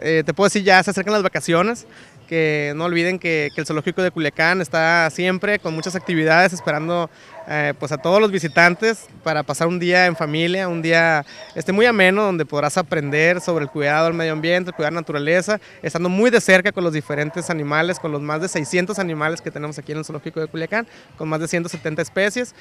Eh, te puedo decir ya se acercan las vacaciones, que no olviden que, el zoológico de Culiacán está siempre con muchas actividades esperando eh, pues a todos los visitantes para pasar un día en familia, un día este, muy ameno donde podrás aprender sobre el cuidado del medio ambiente, el cuidar la naturaleza, estando muy de cerca con los diferentes animales, con los más de 600 animales que tenemos aquí en el zoológico de Culiacán, con más de 170 especies